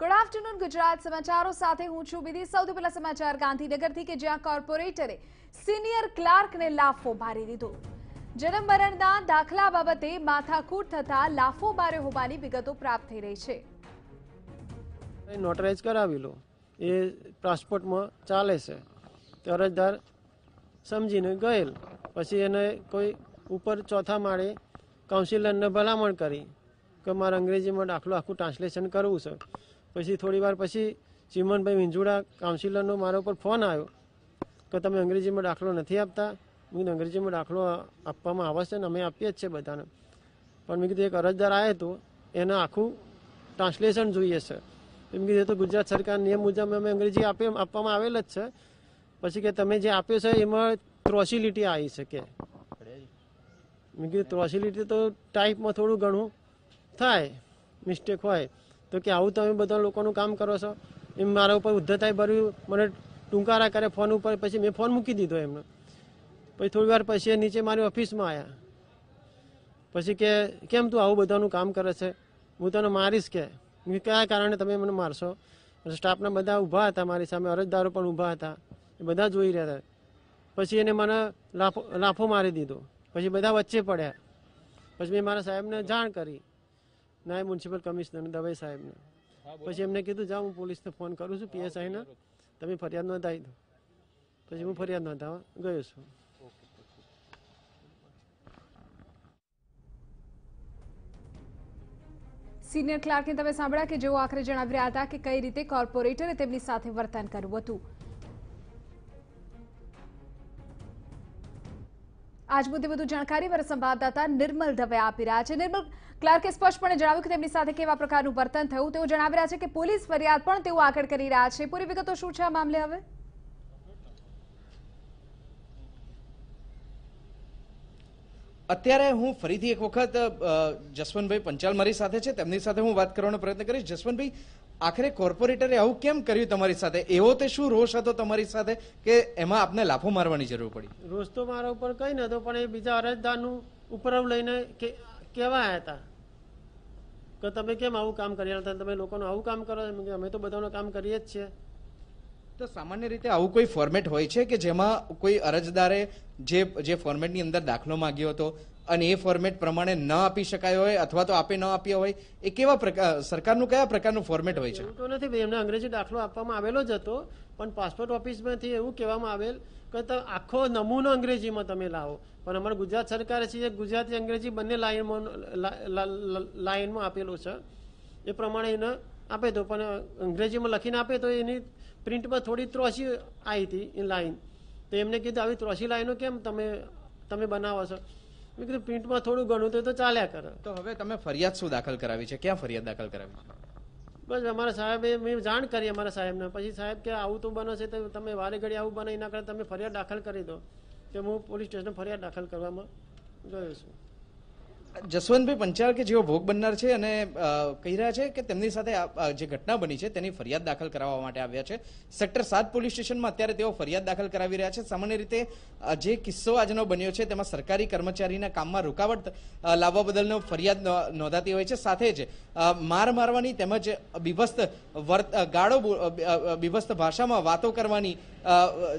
good afternoon Gujarat સમાચારો સાથે હું છું વિધિ સૌથી પહેલા સમાચાર ગાંધીનગરથી કે જ્યાં કોર્પોરેટરે સિનિયર ક્લાર્કને લાફો ભારી દીધો જન્મ મરણના દાખલા બાબતે માથાકૂટ થતા લાફો માર્યો હોવાની વિગતો પ્રાપ્ત થઈ રહી છે નોટરાઇઝ કરાવી લો એ ટ્રાન્સપોર્ટમાં ચાલે છે અરજદાર સમજીને ગયેલ પછી એને કોઈ ઉપર ચોથા માળે કાઉન્સિલરને ભલામણ કરી કે મારે અંગ્રેજીમાં દાખલો આખું ટ્રાન્સલેશન કરવું છે પછી થોડી વાર પછી ચીમનભાઈ વિંજુડા કાઉન્સિલરનો મારા ઉપર ફોન આવ્યો કે તમે અંગ્રેજીમાં દાખલો નથી આપતા મેં અંગ્રેજીમાં દાખલો આપવામાં આવશે ને અમે આપીએ જ છે બધાને પણ મેં કીધું એક અરજદાર આવ્યો હતો એને આખું ટ્રાન્સલેશન જોઈએ છે એમ કીધું તો ગુજરાત સરકાર નિયમ મુજબ અમે અંગ્રેજી આપી આપવામાં આવેલ જ છે પછી કે તમે જે આપ્યો છે એમાં ત્રોસિલિટી આવી શકે મેં કીધું ત્રોસિલિટી તો ટાઈપમાં થોડું ઘણું થાય મિસ્ટેક હોય તો કે આવું તમે બધા લોકોનું કામ કરો છો એમ મારા ઉપર ઉદ્ધતાએ ભર્યું મને ટૂંકારા કરે ફોન ઉપર પછી મેં ફોન મૂકી દીધો એમને પછી થોડી વાર પછી નીચે મારી ઓફિસમાં આવ્યા પછી કે કેમ તું આવું બધાનું કામ કરે છે હું તને મારીશ કે કયા કારણે તમે મને મારશો સ્ટાફના બધા ઊભા હતા મારી સામે અરજદારો પણ ઊભા હતા એ બધા જોઈ રહ્યા હતા પછી એને મને લાફો લાફો મારી દીધો પછી બધા વચ્ચે પડ્યા પછી મેં મારા સાહેબને જાણ કરી નાયબ મ્યુનિસિપલ કમિશનર દવે સાહેબને પછી એમને કીધું જાઓ હું પોલીસને ફોન કરું છું પીએસઆઈના તમે ફરિયાદ નોંધાવી દો પછી હું ફરિયાદ નોંધાવા ગયો છું સિનિયર ક્લાર્કને તમે સાંભળ્યા કે જેઓ આખરે જણાવી રહ્યા હતા કે કઈ રીતે કોર્પોરેટરે તેમની સાથે વર્તન કર્યું હતું આજ મુદ્દે વધુ જાણકારી મારા સંવાદદાતા નિર્મલ દવે આપી રહ્યા છે નિર્મલ ક્લાર્કે સ્પષ્ટપણે જણાવ્યું કે તેમની સાથે કેવા પ્રકારનું વર્તન થયું તેઓ જણાવી રહ્યા છે કે પોલીસ ફરિયાદ પણ તેઓ આગળ કરી રહ્યા છે પૂરી વિગતો શું છે આ મામલે હવે અત્યારે હું ફરીથી એક વખત જસવંતભાઈ પંચાલ મારી સાથે છે તેમની સાથે હું વાત કરવાનો પ્રયત્ન કરીશ જસવંતભાઈ આખરે કોર્પોરેટરે આવું કેમ કર્યું તમારી સાથે એવો તે શું રોષ હતો તમારી સાથે કે એમાં આપને લાફો મારવાની જરૂર પડી રોષ તો મારા ઉપર કંઈ નહોતો પણ એ બીજા અરજદારનું ઉપરવ લઈને કે કહેવા હતા કે તમે કેમ આવું કામ કરી રહ્યા તમે લોકોનું આવું કામ કરો અમે તો બધાનું કામ કરીએ જ છીએ તો સામાન્ય રીતે આવું કોઈ ફોર્મેટ હોય છે કે જેમાં કોઈ અરજદારે જે જે ફોર્મેટની અંદર દાખલો માંગ્યો હતો અને એ ફોર્મેટ પ્રમાણે ન આપી શકાયો હોય અથવા તો આપે ન આપ્યો હોય એ કેવા પ્રકાર સરકારનું કયા પ્રકારનું ફોર્મેટ હોય છે તો નથી એમને અંગ્રેજી દાખલો આપવામાં આવેલો જ હતો પણ પાસપોર્ટ ઓફિસમાંથી એવું કહેવામાં આવેલ કે આખો નમૂનો અંગ્રેજીમાં તમે લાવો પણ અમારા ગુજરાત સરકારે છે ગુજરાતી અંગ્રેજી બંને લાઇનમાં લાઇનમાં આપેલું છે એ પ્રમાણે એને આપે તો પણ અંગ્રેજીમાં લખીને આપે તો એની પ્રિન્ટમાં થોડી ત્રોસી આવી હતી ઇન લાઈન તો એમને કીધું આવી ત્રોસી લાઈનો કેમ તમે તમે બનાવો છો મેં કીધું પ્રિન્ટમાં થોડું ઘણું તો ચાલ્યા કરે તો હવે તમે ફરિયાદ શું દાખલ કરાવી છે ક્યાં ફરિયાદ દાખલ કરાવી બસ અમારા સાહેબે મેં જાણ કરી અમારા સાહેબને પછી સાહેબ કે આવું તો બને તો તમે વારે ઘડી આવું બનાવી ના કરતાં તમે ફરિયાદ દાખલ કરી દો કે હું પોલીસ સ્ટેશન ફરિયાદ દાખલ કરવામાં ગયો છું જસવંતભાઈ પંચાલ કે જેઓ ભોગ બનનાર છે અને કહી રહ્યા છે કે તેમની સાથે જે ઘટના બની છે તેની ફરિયાદ દાખલ કરાવવા માટે આવ્યા છે સેક્ટર સાત પોલીસ સ્ટેશનમાં અત્યારે તેઓ ફરિયાદ દાખલ કરાવી રહ્યા છે સામાન્ય રીતે જે કિસ્સો આજનો બન્યો છે તેમાં સરકારી કર્મચારીના કામમાં રૂકાવટ લાવવા બદલનો ફરિયાદ નોંધાતી હોય છે સાથે જ માર મારવાની તેમજ બીભસ્ત વર્ત ગાળો બીભસ્ત ભાષામાં વાતો કરવાની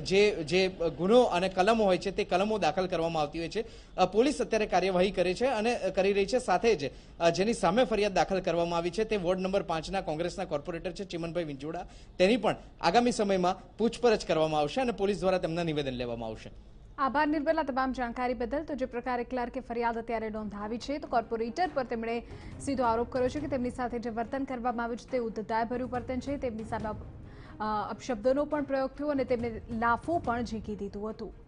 જે જે ગુનો અને કલમો હોય છે તે કલમો દાખલ કરવામાં આવતી હોય છે પોલીસ અત્યારે કાર્યવાહી કરે છે અને કરી રહી છે સાથે જ જેની સામે ફરિયાદ દાખલ કરવામાં આવી છે તે વોર્ડ નંબર પાંચના કોંગ્રેસના કોર્પોરેટર છે ચિમનભાઈ વિંજોડા તેની પણ આગામી સમયમાં પૂછપરછ કરવામાં આવશે અને પોલીસ દ્વારા તેમના નિવેદન લેવામાં આવશે આભાર નિર્ભલા તમામ જાણકારી બદલ તો જે પ્રકારે ક્લાર્કે ફરિયાદ અત્યારે નોંધાવી છે તો કોર્પોરેટર પર તેમણે સીધો આરોપ કર્યો છે કે તેમની સાથે જે વર્તન કરવામાં આવ્યું છે તે ઉદ્ધતાયભર્યું વર્તન છે તેમની સામે અપશબ્દોનો પણ પ્રયોગ થયો અને તેમને લાફો પણ ઝીકી દીધું હતું